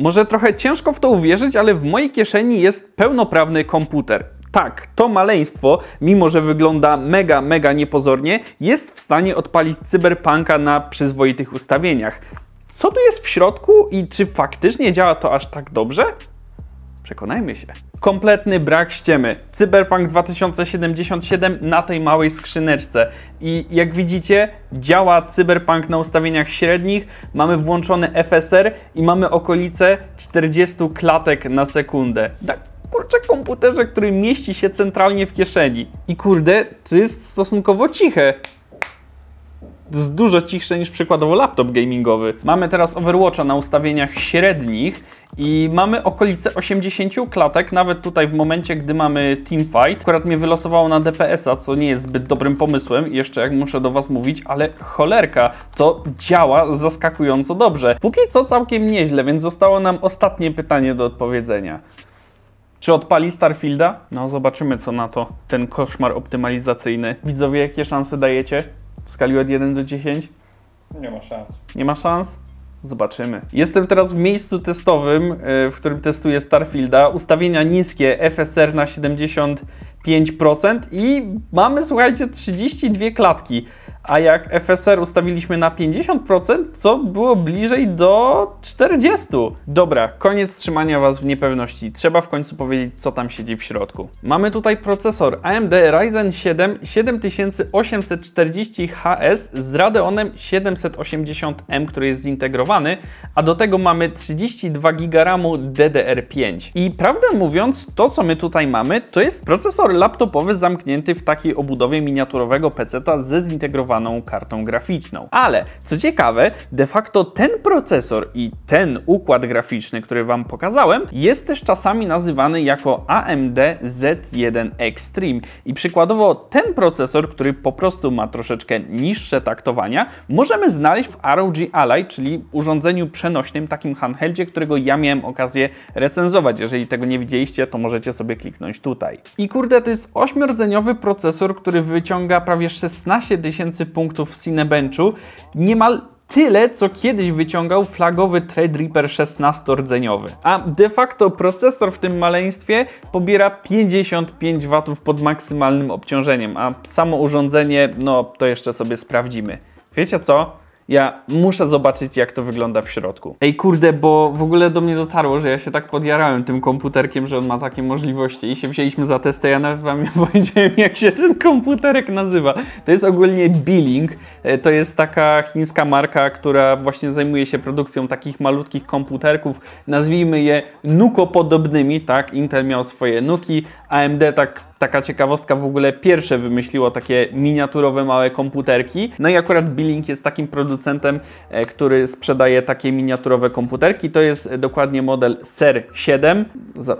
Może trochę ciężko w to uwierzyć, ale w mojej kieszeni jest pełnoprawny komputer. Tak, to maleństwo, mimo że wygląda mega, mega niepozornie, jest w stanie odpalić cyberpunka na przyzwoitych ustawieniach. Co tu jest w środku i czy faktycznie działa to aż tak dobrze? Przekonajmy się. Kompletny brak ściemy. Cyberpunk 2077 na tej małej skrzyneczce. I jak widzicie, działa Cyberpunk na ustawieniach średnich, mamy włączony FSR i mamy okolice 40 klatek na sekundę. Tak kurczę komputerze, który mieści się centralnie w kieszeni. I kurde, to jest stosunkowo ciche jest dużo cichsze niż przykładowo laptop gamingowy. Mamy teraz Overwatcha na ustawieniach średnich i mamy okolice 80 klatek, nawet tutaj w momencie, gdy mamy teamfight. Akurat mnie wylosowało na DPS-a, co nie jest zbyt dobrym pomysłem, jeszcze jak muszę do Was mówić, ale cholerka, to działa zaskakująco dobrze. Póki co całkiem nieźle, więc zostało nam ostatnie pytanie do odpowiedzenia. Czy odpali Starfielda? No, zobaczymy co na to ten koszmar optymalizacyjny. Widzowie, jakie szanse dajecie? w skali od 1 do 10? Nie ma szans. Nie ma szans? Zobaczymy. Jestem teraz w miejscu testowym, y, w którym testuję Starfielda. Ustawienia niskie, FSR na 75% i mamy, słuchajcie, 32 klatki a jak FSR ustawiliśmy na 50%, to było bliżej do 40%. Dobra, koniec trzymania Was w niepewności. Trzeba w końcu powiedzieć, co tam siedzi w środku. Mamy tutaj procesor AMD Ryzen 7 7840HS z Radeonem 780M, który jest zintegrowany, a do tego mamy 32 GB DDR5. I prawdę mówiąc, to co my tutaj mamy, to jest procesor laptopowy zamknięty w takiej obudowie miniaturowego PC-ta ze zintegrowanym kartą graficzną. Ale co ciekawe, de facto ten procesor i ten układ graficzny, który Wam pokazałem, jest też czasami nazywany jako AMD Z1 Extreme. I przykładowo ten procesor, który po prostu ma troszeczkę niższe taktowania, możemy znaleźć w ROG Ally, czyli urządzeniu przenośnym, takim handheldzie, którego ja miałem okazję recenzować. Jeżeli tego nie widzieliście, to możecie sobie kliknąć tutaj. I kurde, to jest ośmiordzeniowy procesor, który wyciąga prawie 16 tysięcy punktów w Cinebenchu, niemal tyle, co kiedyś wyciągał flagowy Threadripper 16-rdzeniowy. A de facto procesor w tym maleństwie pobiera 55 W pod maksymalnym obciążeniem, a samo urządzenie, no to jeszcze sobie sprawdzimy. Wiecie co? Ja muszę zobaczyć, jak to wygląda w środku. Ej, kurde, bo w ogóle do mnie dotarło, że ja się tak podjarałem tym komputerkiem, że on ma takie możliwości i się wzięliśmy za testy. Ja nawet wam nie powiedziałem, jak się ten komputerek nazywa. To jest ogólnie Billing. E, to jest taka chińska marka, która właśnie zajmuje się produkcją takich malutkich komputerków. Nazwijmy je nukopodobnymi, tak? Intel miał swoje nuki, AMD tak Taka ciekawostka w ogóle pierwsze wymyśliło takie miniaturowe małe komputerki. No i akurat Billink jest takim producentem, e, który sprzedaje takie miniaturowe komputerki. To jest dokładnie model SER 7.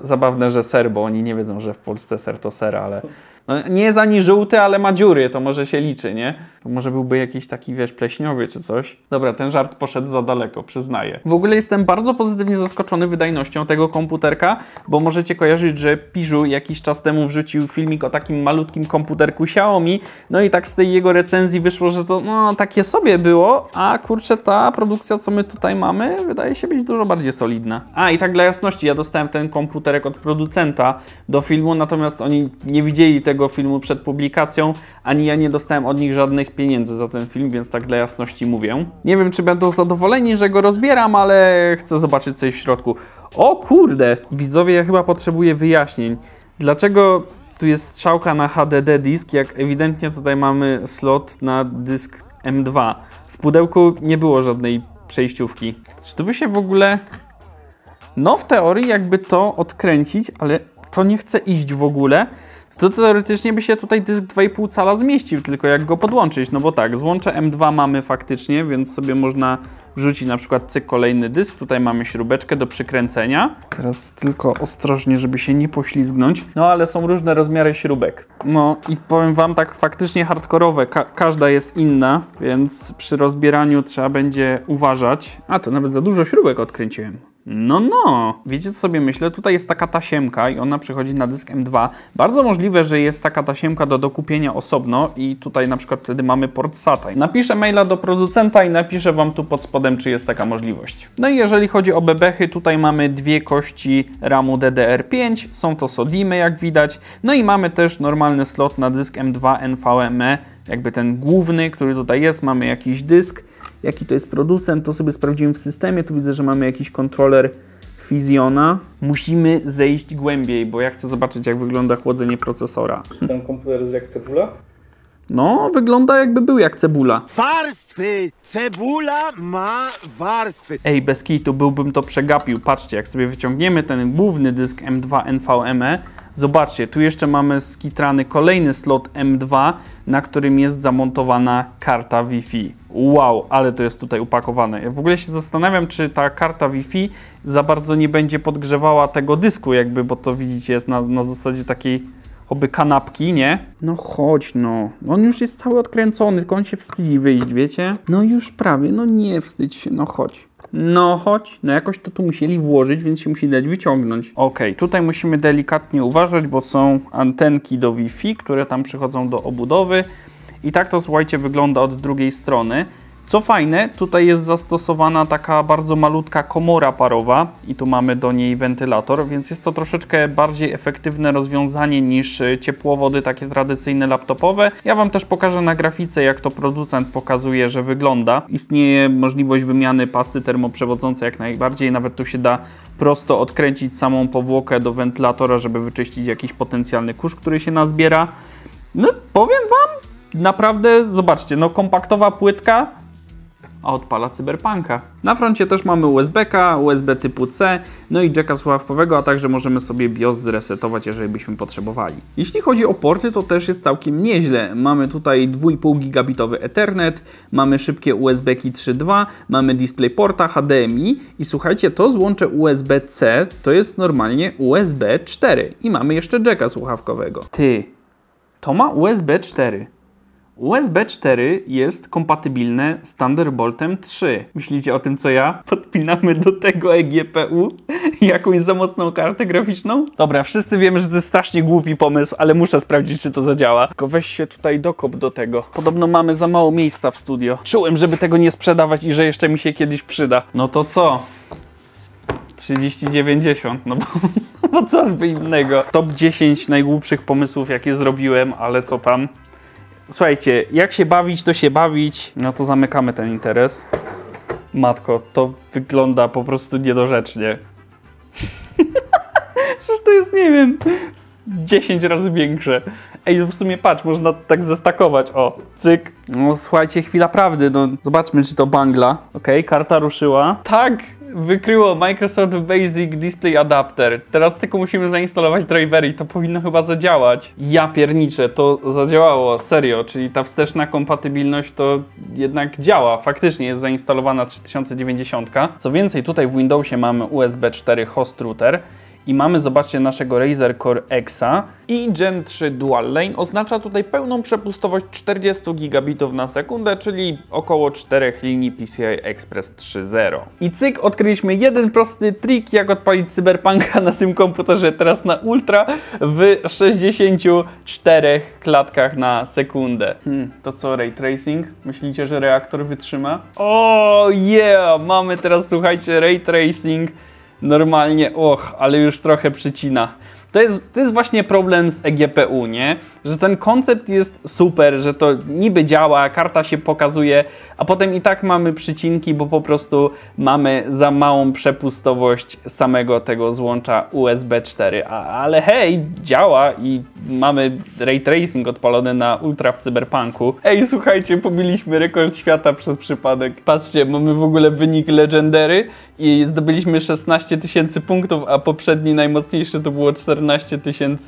Zabawne, że SER, bo oni nie wiedzą, że w Polsce SER to SER, ale... No, nie jest ani żółty, ale ma dziury, to może się liczy, nie? Może byłby jakiś taki, wiesz, pleśniowy czy coś. Dobra, ten żart poszedł za daleko, przyznaję. W ogóle jestem bardzo pozytywnie zaskoczony wydajnością tego komputerka, bo możecie kojarzyć, że Piżu jakiś czas temu wrzucił filmik o takim malutkim komputerku Xiaomi, no i tak z tej jego recenzji wyszło, że to no takie sobie było, a kurczę ta produkcja, co my tutaj mamy, wydaje się być dużo bardziej solidna. A i tak dla jasności, ja dostałem ten komputerek od producenta do filmu, natomiast oni nie widzieli tego filmu przed publikacją, ani ja nie dostałem od nich żadnych pieniędzy za ten film, więc tak dla jasności mówię. Nie wiem, czy będą zadowoleni, że go rozbieram, ale chcę zobaczyć coś w środku. O kurde! Widzowie, ja chyba potrzebuję wyjaśnień. Dlaczego tu jest strzałka na HDD disk, jak ewidentnie tutaj mamy slot na dysk M2. W pudełku nie było żadnej przejściówki. Czy to by się w ogóle... No w teorii jakby to odkręcić, ale to nie chce iść w ogóle to teoretycznie by się tutaj dysk 2,5 cala zmieścił, tylko jak go podłączyć, no bo tak, złącze M2 mamy faktycznie, więc sobie można wrzucić na przykład cyk kolejny dysk, tutaj mamy śrubeczkę do przykręcenia. Teraz tylko ostrożnie, żeby się nie poślizgnąć. No ale są różne rozmiary śrubek. No i powiem Wam tak faktycznie hardkorowe, Ka każda jest inna, więc przy rozbieraniu trzeba będzie uważać. A, to nawet za dużo śrubek odkręciłem. No, no. Wiecie co sobie myślę? Tutaj jest taka tasiemka i ona przychodzi na dysk M2. Bardzo możliwe, że jest taka tasiemka do dokupienia osobno i tutaj na przykład wtedy mamy port SATA. Napiszę maila do producenta i napiszę Wam tu pod spodem, czy jest taka możliwość. No i jeżeli chodzi o bebechy, tutaj mamy dwie kości RAMu DDR5. Są to Sodimy, jak widać. No i mamy też normalny slot na dysk M2 NVMe, jakby ten główny, który tutaj jest. Mamy jakiś dysk jaki to jest producent, to sobie sprawdziłem w systemie, tu widzę, że mamy jakiś kontroler Fiziona. Musimy zejść głębiej, bo ja chcę zobaczyć, jak wygląda chłodzenie procesora. Czy ten komputer jest jak cebula? No, wygląda jakby był jak cebula. Warstwy! Cebula ma warstwy. Ej, bez kitu byłbym to przegapił. Patrzcie, jak sobie wyciągniemy ten główny dysk M2 NVMe, Zobaczcie, tu jeszcze mamy skitrany kolejny slot M2, na którym jest zamontowana karta Wi-Fi. Wow, ale to jest tutaj upakowane. Ja w ogóle się zastanawiam, czy ta karta Wi-Fi za bardzo nie będzie podgrzewała tego dysku jakby, bo to widzicie jest na, na zasadzie takiej oby kanapki, nie? No chodź no. On już jest cały odkręcony, tylko on się wstydzi wyjść, wiecie? No już prawie, no nie wstydź się, no chodź. No choć, no jakoś to tu musieli włożyć, więc się musi dać wyciągnąć. Okej, tutaj musimy delikatnie uważać, bo są antenki do Wi-Fi, które tam przychodzą do obudowy. I tak to słuchajcie wygląda od drugiej strony. Co fajne, tutaj jest zastosowana taka bardzo malutka komora parowa i tu mamy do niej wentylator, więc jest to troszeczkę bardziej efektywne rozwiązanie niż e, ciepłowody takie tradycyjne laptopowe. Ja Wam też pokażę na grafice, jak to producent pokazuje, że wygląda. Istnieje możliwość wymiany pasty termoprzewodzącej jak najbardziej, nawet tu się da prosto odkręcić samą powłokę do wentylatora, żeby wyczyścić jakiś potencjalny kurz, który się nazbiera. No powiem Wam, naprawdę, zobaczcie, no kompaktowa płytka, a odpala cyberpunka. Na froncie też mamy USB-K, USB typu C, no i jacka słuchawkowego, a także możemy sobie BIOS zresetować, jeżeli byśmy potrzebowali. Jeśli chodzi o porty, to też jest całkiem nieźle. Mamy tutaj 2,5 gigabitowy Ethernet, mamy szybkie USB-Ki 3.2, mamy Display porta HDMI i słuchajcie, to złącze USB-C to jest normalnie USB 4 i mamy jeszcze jacka słuchawkowego. Ty, to ma USB 4. USB 4 jest kompatybilne z Thunderboltem 3. Myślicie o tym co ja? Podpinamy do tego eGPU jakąś za mocną kartę graficzną? Dobra, wszyscy wiemy, że to jest strasznie głupi pomysł, ale muszę sprawdzić, czy to zadziała. Tylko weź się tutaj dokop do tego. Podobno mamy za mało miejsca w studio. Czułem, żeby tego nie sprzedawać i że jeszcze mi się kiedyś przyda. No to co? 3090, no bo, bo coś by innego. Top 10 najgłupszych pomysłów, jakie zrobiłem, ale co tam? Słuchajcie, jak się bawić, to się bawić. No to zamykamy ten interes. Matko, to wygląda po prostu niedorzecznie. Przecież to jest, nie wiem, 10 razy większe. Ej, w sumie patrz, można tak zestakować, o, cyk. No słuchajcie, chwila prawdy, no zobaczmy, czy to bangla. Okej, okay, karta ruszyła. Tak, wykryło Microsoft Basic Display Adapter. Teraz tylko musimy zainstalować drivery i to powinno chyba zadziałać. Ja pierniczę, to zadziałało, serio, czyli ta wsteczna kompatybilność to jednak działa. Faktycznie jest zainstalowana 3090. Co więcej, tutaj w Windowsie mamy USB 4 host router i mamy, zobaczcie, naszego Razer Core Exa. I Gen 3 Dual Lane oznacza tutaj pełną przepustowość 40 gigabitów na sekundę, czyli około 4 linii PCI Express 3.0. I cyk, odkryliśmy jeden prosty trik, jak odpalić Cyberpunka na tym komputerze teraz na Ultra w 64 klatkach na sekundę. Hmm, to co Ray Tracing? Myślicie, że reaktor wytrzyma? O, oh, yeah! Mamy teraz, słuchajcie, Ray Tracing normalnie, och, ale już trochę przycina. To jest, to jest właśnie problem z EGPU, nie? że ten koncept jest super, że to niby działa, karta się pokazuje, a potem i tak mamy przycinki, bo po prostu mamy za małą przepustowość samego tego złącza USB 4a. Ale hej, działa i mamy ray tracing odpalony na ultra w cyberpunku. Ej, słuchajcie, pobiliśmy rekord świata przez przypadek. Patrzcie, mamy w ogóle wynik legendary i zdobyliśmy 16 tysięcy punktów, a poprzedni najmocniejszy to było 14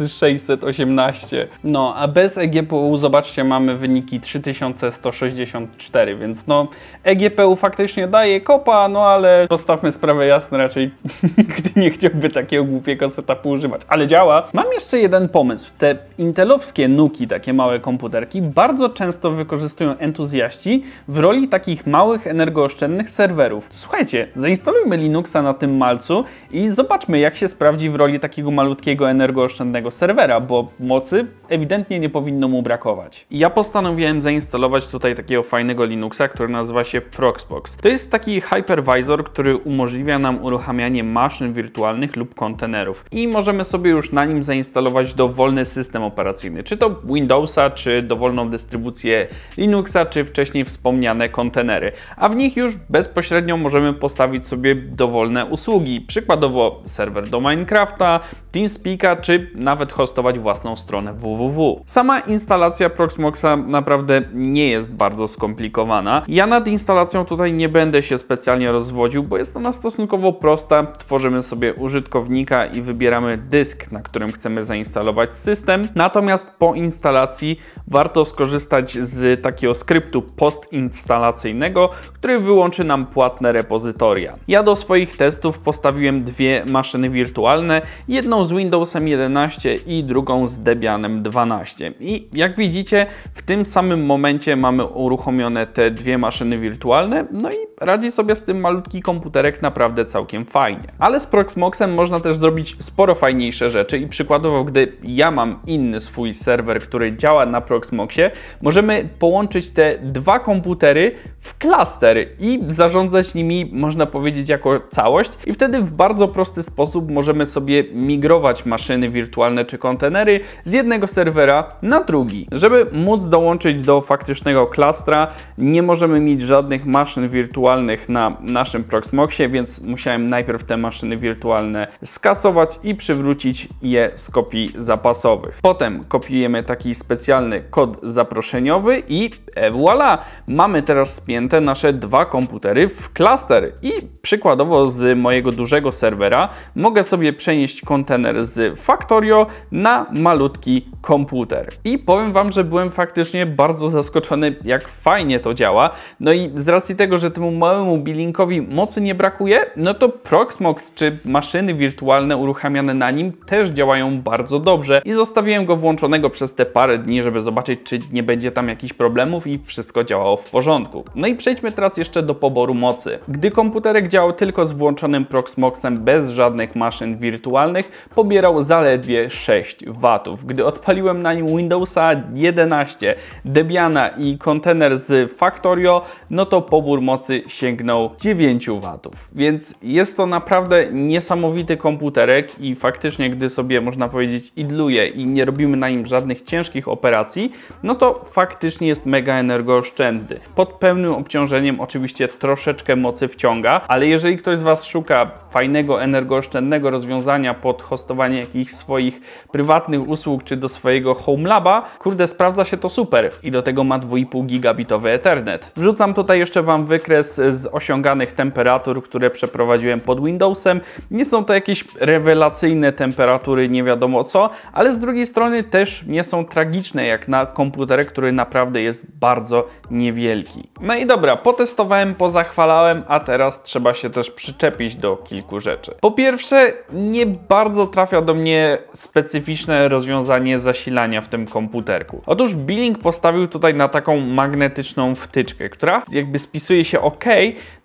618. No, a bez EGPU, zobaczcie, mamy wyniki 3164, więc no EGPU faktycznie daje kopa, no ale postawmy sprawę jasno, raczej nikt nie chciałby takiego głupiego setupu używać, ale działa. Mam jeszcze jeden pomysł. Te intelowskie nuki, takie małe komputerki, bardzo często wykorzystują entuzjaści w roli takich małych, energooszczędnych serwerów. Słuchajcie, zainstalujmy Linuxa na tym malcu i zobaczmy, jak się sprawdzi w roli takiego malutkiego, energooszczędnego serwera, bo mocy ewidentnie ewidentnie nie powinno mu brakować. ja postanowiłem zainstalować tutaj takiego fajnego Linuxa, który nazywa się Proxbox. To jest taki hypervisor, który umożliwia nam uruchamianie maszyn wirtualnych lub kontenerów. I możemy sobie już na nim zainstalować dowolny system operacyjny, czy to Windowsa, czy dowolną dystrybucję Linuxa, czy wcześniej wspomniane kontenery. A w nich już bezpośrednio możemy postawić sobie dowolne usługi, przykładowo serwer do Minecrafta, TeamSpeaka, czy nawet hostować własną stronę www. Sama instalacja Proxmoxa naprawdę nie jest bardzo skomplikowana. Ja nad instalacją tutaj nie będę się specjalnie rozwodził, bo jest ona stosunkowo prosta. Tworzymy sobie użytkownika i wybieramy dysk, na którym chcemy zainstalować system. Natomiast po instalacji warto skorzystać z takiego skryptu postinstalacyjnego, który wyłączy nam płatne repozytoria. Ja do swoich testów postawiłem dwie maszyny wirtualne, jedną z Windowsem 11 i drugą z Debianem 12. 12. I jak widzicie, w tym samym momencie mamy uruchomione te dwie maszyny wirtualne, no i radzi sobie z tym malutki komputerek naprawdę całkiem fajnie. Ale z Proxmoxem można też zrobić sporo fajniejsze rzeczy i przykładowo, gdy ja mam inny swój serwer, który działa na Proxmoxie, możemy połączyć te dwa komputery w klaster i zarządzać nimi, można powiedzieć, jako całość i wtedy w bardzo prosty sposób możemy sobie migrować maszyny wirtualne czy kontenery z jednego serwera serwera na drugi. Żeby móc dołączyć do faktycznego klastra, nie możemy mieć żadnych maszyn wirtualnych na naszym Proxmoxie, więc musiałem najpierw te maszyny wirtualne skasować i przywrócić je z kopii zapasowych. Potem kopiujemy taki specjalny kod zaproszeniowy i E, voila! Mamy teraz spięte nasze dwa komputery w klaster i przykładowo z mojego dużego serwera mogę sobie przenieść kontener z Factorio na malutki komputer. I powiem Wam, że byłem faktycznie bardzo zaskoczony, jak fajnie to działa. No i z racji tego, że temu małemu bilinkowi mocy nie brakuje, no to Proxmox czy maszyny wirtualne uruchamiane na nim też działają bardzo dobrze i zostawiłem go włączonego przez te parę dni, żeby zobaczyć, czy nie będzie tam jakichś problemów i wszystko działało w porządku. No i przejdźmy teraz jeszcze do poboru mocy. Gdy komputerek działał tylko z włączonym Proxmoxem bez żadnych maszyn wirtualnych, pobierał zaledwie 6 watów. Gdy odpaliłem na nim Windowsa 11, Debiana i kontener z Factorio, no to pobór mocy sięgnął 9 watów. Więc jest to naprawdę niesamowity komputerek i faktycznie gdy sobie można powiedzieć idluje i nie robimy na nim żadnych ciężkich operacji, no to faktycznie jest mega mega energooszczędny. Pod pełnym obciążeniem oczywiście troszeczkę mocy wciąga, ale jeżeli ktoś z Was szuka fajnego, energooszczędnego rozwiązania pod hostowanie jakichś swoich prywatnych usług czy do swojego Home Laba, kurde, sprawdza się to super. I do tego ma 2,5 gigabitowy Ethernet. Wrzucam tutaj jeszcze Wam wykres z osiąganych temperatur, które przeprowadziłem pod Windowsem. Nie są to jakieś rewelacyjne temperatury, nie wiadomo co, ale z drugiej strony też nie są tragiczne jak na komputerze, który naprawdę jest bardzo niewielki. No i dobra, potestowałem, pozachwalałem, a teraz trzeba się też przyczepić do kilku rzeczy. Po pierwsze, nie bardzo trafia do mnie specyficzne rozwiązanie zasilania w tym komputerku. Otóż Billing postawił tutaj na taką magnetyczną wtyczkę, która jakby spisuje się ok,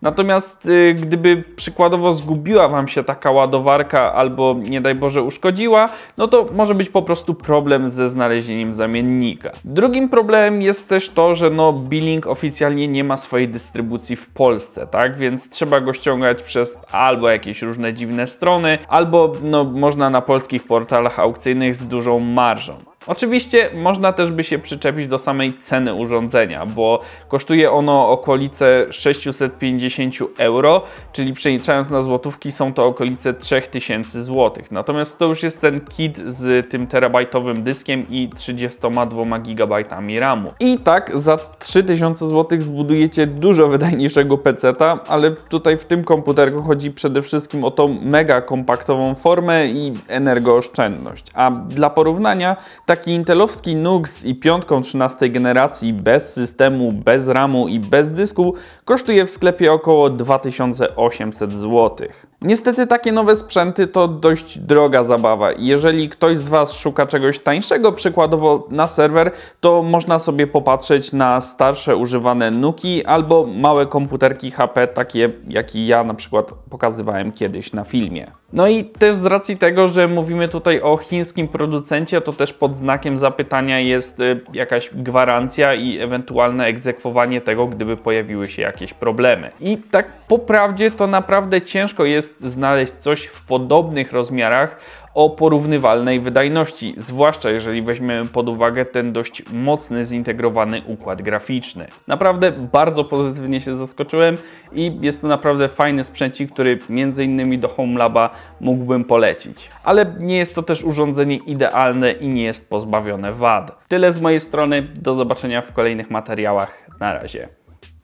Natomiast y, gdyby przykładowo zgubiła Wam się taka ładowarka albo nie daj Boże uszkodziła, no to może być po prostu problem ze znalezieniem zamiennika. Drugim problemem jest też to, że no Billink oficjalnie nie ma swojej dystrybucji w Polsce, tak? Więc trzeba go ściągać przez albo jakieś różne dziwne strony, albo no, można na polskich portalach aukcyjnych z dużą marżą. Oczywiście można też by się przyczepić do samej ceny urządzenia, bo kosztuje ono okolice 650 euro, czyli przeliczając na złotówki są to okolice 3000 zł. Natomiast to już jest ten kit z tym terabajtowym dyskiem i 32 GB RAMu. I tak za 3000 zł zbudujecie dużo wydajniejszego peceta, ale tutaj w tym komputerku chodzi przede wszystkim o tą mega kompaktową formę i energooszczędność. A dla porównania, taki intelowski NUX z i piątką 13 generacji bez systemu, bez RAMu i bez dysku kosztuje w sklepie około 2800 zł. Niestety takie nowe sprzęty to dość droga zabawa. Jeżeli ktoś z Was szuka czegoś tańszego, przykładowo na serwer, to można sobie popatrzeć na starsze używane Nuki albo małe komputerki HP, takie jaki ja na przykład pokazywałem kiedyś na filmie. No i też z racji tego, że mówimy tutaj o chińskim producencie, to też pod znakiem zapytania jest y, jakaś gwarancja i ewentualne egzekwowanie tego, gdyby pojawiły się jakieś problemy. I tak po prawdzie to naprawdę ciężko jest jest znaleźć coś w podobnych rozmiarach o porównywalnej wydajności, zwłaszcza jeżeli weźmiemy pod uwagę ten dość mocny zintegrowany układ graficzny. Naprawdę bardzo pozytywnie się zaskoczyłem i jest to naprawdę fajny sprzęcik, który między innymi do HomeLaba mógłbym polecić. Ale nie jest to też urządzenie idealne i nie jest pozbawione wad. Tyle z mojej strony, do zobaczenia w kolejnych materiałach. Na razie.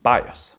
BIOS.